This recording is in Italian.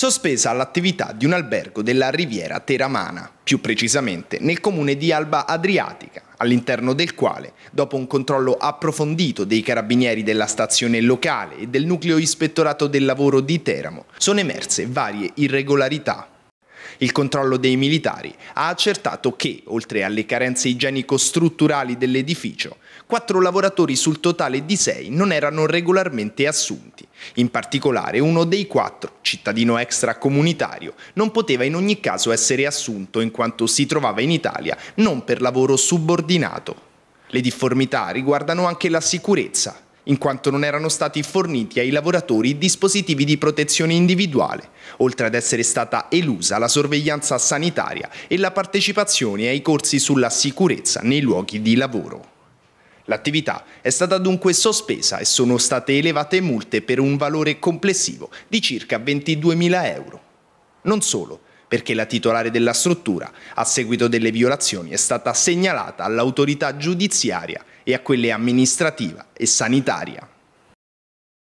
sospesa l'attività di un albergo della Riviera Teramana, più precisamente nel comune di Alba Adriatica, all'interno del quale, dopo un controllo approfondito dei carabinieri della stazione locale e del nucleo ispettorato del lavoro di Teramo, sono emerse varie irregolarità. Il controllo dei militari ha accertato che, oltre alle carenze igienico-strutturali dell'edificio, quattro lavoratori sul totale di sei non erano regolarmente assunti in particolare, uno dei quattro, cittadino extracomunitario, non poteva in ogni caso essere assunto in quanto si trovava in Italia non per lavoro subordinato. Le difformità riguardano anche la sicurezza, in quanto non erano stati forniti ai lavoratori dispositivi di protezione individuale, oltre ad essere stata elusa la sorveglianza sanitaria e la partecipazione ai corsi sulla sicurezza nei luoghi di lavoro. L'attività è stata dunque sospesa e sono state elevate multe per un valore complessivo di circa 22.000 euro. Non solo, perché la titolare della struttura, a seguito delle violazioni, è stata segnalata all'autorità giudiziaria e a quelle amministrativa e sanitaria.